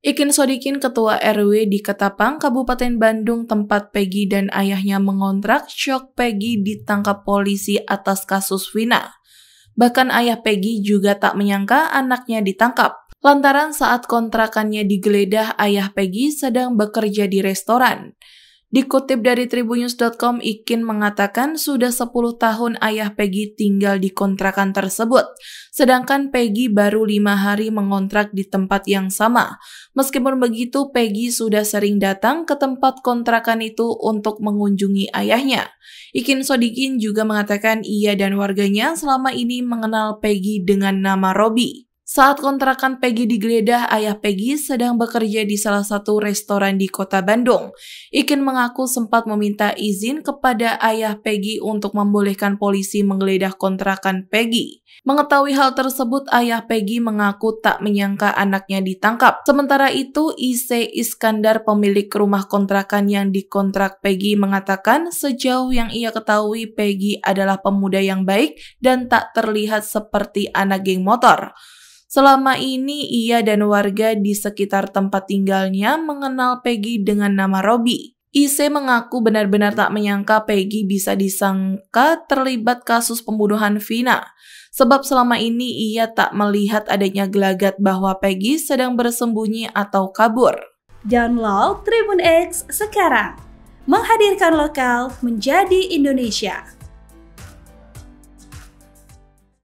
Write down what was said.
Ikin Sodikin, Ketua RW di Ketapang, Kabupaten Bandung, tempat Peggy dan ayahnya mengontrak, shock Peggy ditangkap polisi atas kasus Vina. Bahkan ayah Peggy juga tak menyangka anaknya ditangkap. Lantaran saat kontrakannya digeledah, ayah Peggy sedang bekerja di restoran. Dikutip dari tribunews.com, Ikin mengatakan sudah 10 tahun ayah Peggy tinggal di kontrakan tersebut, sedangkan Peggy baru lima hari mengontrak di tempat yang sama. Meskipun begitu, Peggy sudah sering datang ke tempat kontrakan itu untuk mengunjungi ayahnya. Ikin Sodikin juga mengatakan ia dan warganya selama ini mengenal Peggy dengan nama Robby. Saat kontrakan Peggy digeledah, ayah Peggy sedang bekerja di salah satu restoran di kota Bandung. Ikin mengaku sempat meminta izin kepada ayah Peggy untuk membolehkan polisi menggeledah kontrakan Peggy. Mengetahui hal tersebut, ayah Peggy mengaku tak menyangka anaknya ditangkap. Sementara itu, Ise Iskandar pemilik rumah kontrakan yang dikontrak Peggy mengatakan sejauh yang ia ketahui Peggy adalah pemuda yang baik dan tak terlihat seperti anak geng motor. Selama ini ia dan warga di sekitar tempat tinggalnya mengenal Peggy dengan nama Robby. IC mengaku benar-benar tak menyangka Peggy bisa disangka terlibat kasus pembunuhan Vina, sebab selama ini ia tak melihat adanya gelagat bahwa Peggy sedang bersembunyi atau kabur. Download Tribun X sekarang, menghadirkan lokal menjadi Indonesia.